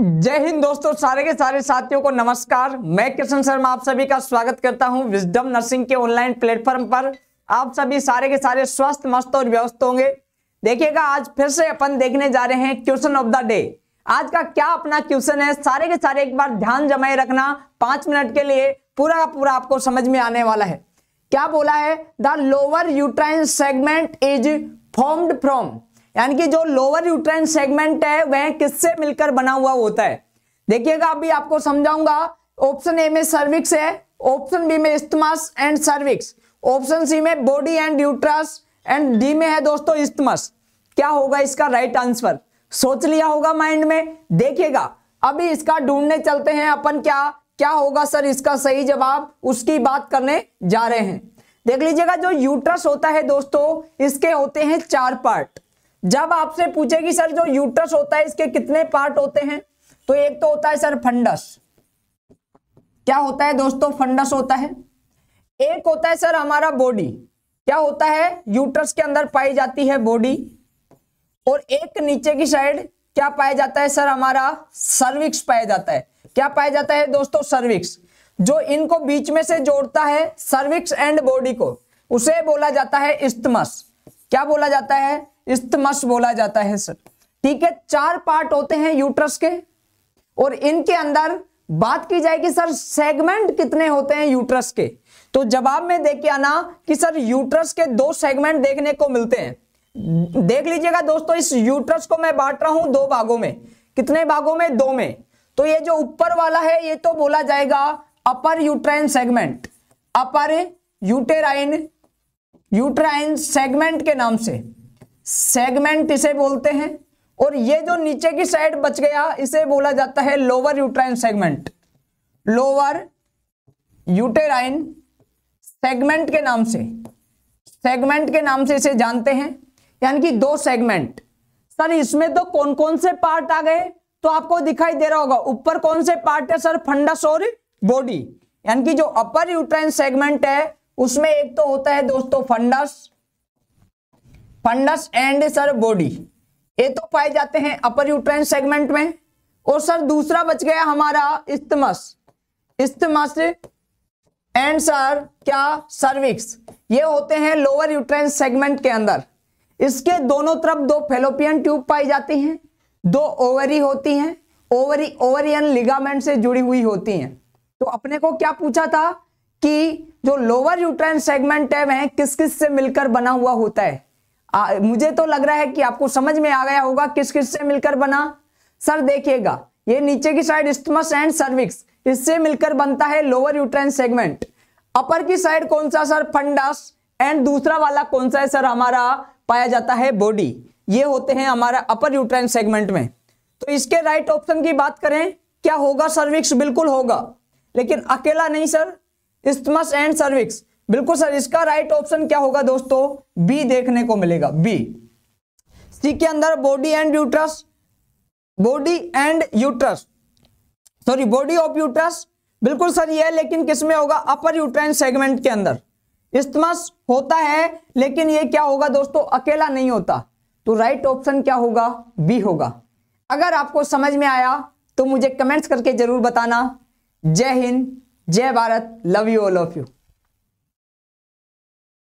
जय हिंद दोस्तों सारे के सारे साथियों को नमस्कार मैं कृष्ण शर्मा आप सभी का स्वागत करता हूं विजडम नर्सिंग के ऑनलाइन प्लेटफॉर्म पर आप सभी सारे के सारे स्वस्थ मस्त और व्यस्त होंगे देखिएगा आज फिर से अपन देखने जा रहे हैं क्वेश्चन ऑफ द डे आज का क्या अपना क्वेश्चन है सारे के सारे एक बार ध्यान जमाए रखना पांच मिनट के लिए पूरा का पूरा आपको समझ में आने वाला है क्या बोला है the lower uterine segment is formed from यानी कि जो लोअर यूट्राइन सेगमेंट है वह किससे मिलकर बना हुआ होता है देखिएगा अभी आपको समझाऊंगा ऑप्शन ए में सर्विक्स है ऑप्शन बी में isthmus and cervix option C में body and uterus and D में है दोस्तों इस्तमस क्या होगा इसका राइट आंसर सोच लिया होगा माइंड में देखिएगा अभी इसका ढूंढने चलते हैं अपन क्या क्या होगा सर इसका सही जवाब उसकी बात करने जा रहे हैं देख लीजिएगा जो यूट्रस होता है दोस्तों इसके होते हैं चार पार्ट जब आपसे पूछेगी सर जो यूट्रस होता है इसके कितने पार्ट होते हैं तो एक तो होता है सर फंडस क्या होता है दोस्तों फंडस होता है एक होता है सर हमारा बॉडी क्या होता है यूट्रस के अंदर पाई जाती है बॉडी और एक नीचे की साइड क्या पाया जाता है सर हमारा सर्विक्स पाया जाता है क्या पाया जाता है दोस्तों सर्विक्स जो इनको बीच में से जोड़ता है सर्विक्स एंड बॉडी को उसे बोला जाता है इस्तमस क्या बोला जाता है इस्तमस बोला जाता है सर ठीक है चार पार्ट होते हैं यूट्रस के और इनके अंदर बात की जाएगी सर सेगमेंट कितने होते हैं यूट्रस के तो जवाब में देख आना कि सर यूट्रस के दो सेगमेंट देखने को मिलते हैं देख लीजिएगा दोस्तों इस यूट्रस को मैं बांट रहा हूं दो भागों में कितने भागों में दो में तो ये जो ऊपर वाला है ये तो बोला जाएगा upper uterine segment upper uterine uterine segment के नाम से सेगमेंट इसे बोलते हैं और ये जो नीचे की साइड बच गया इसे बोला जाता है lower uterine segment lower uterine segment के नाम से सेगमेंट के नाम से इसे जानते हैं यानी कि दो सेगमेंट सर इसमें तो कौन कौन से पार्ट आ गए तो आपको दिखाई दे रहा होगा ऊपर कौन से पार्ट है सर फंडस और बॉडी यानी कि जो अपर यूट्राइन सेगमेंट है उसमें एक तो होता है दोस्तों fundus fundus and sir body ये तो पाए जाते हैं अपर यूट्राइन सेगमेंट में और सर दूसरा बच गया हमारा इस्तमस इस्तमस एंड सर क्या सर्विक्स ये होते हैं लोअर यूट्राइन सेगमेंट के अंदर इसके दोनों तरफ दो फेलोपियन ट्यूब पाई जाती हैं दो ओवरी होती हैं ओवरी ओवरियन लिगामेंट से जुड़ी हुई होती हैं तो अपने को क्या पूछा था कि जो लोअर यूट्राइन सेगमेंट है वह किस किस से मिलकर बना हुआ होता है आ, मुझे तो लग रहा है कि आपको समझ में आ गया होगा किस किस से मिलकर बना सर देखिएगा ये नीचे की साइड स्टमस एंड सर्विक्स इससे मिलकर बनता है लोअर यूट्रेन सेगमेंट अपर की साइड कौन सा सर फंडस एंड दूसरा वाला कौन सा है सर हमारा पाया जाता है बॉडी ये होते हैं हमारे अपर यूट्रेन सेगमेंट में तो इसके राइट ऑप्शन की बात करें क्या होगा सर्विक्स बिल्कुल होगा लेकिन अकेला नहीं सर इस्तमस एंड सर्विक्स बिल्कुल सर इसका राइट ऑप्शन क्या होगा दोस्तों बी देखने को मिलेगा बी सी के अंदर body and uterus body and uterus sorry body of uterus बिल्कुल सर यह लेकिन किसमें होगा अपर यूट्राइन सेगमेंट के अंदर इस्तमस होता है लेकिन यह क्या होगा दोस्तों अकेला नहीं होता तो राइट ऑप्शन क्या होगा बी होगा अगर आपको समझ में आया तो मुझे कमेंट्स करके जरूर बताना जय हिंद जय Bharat love you all of you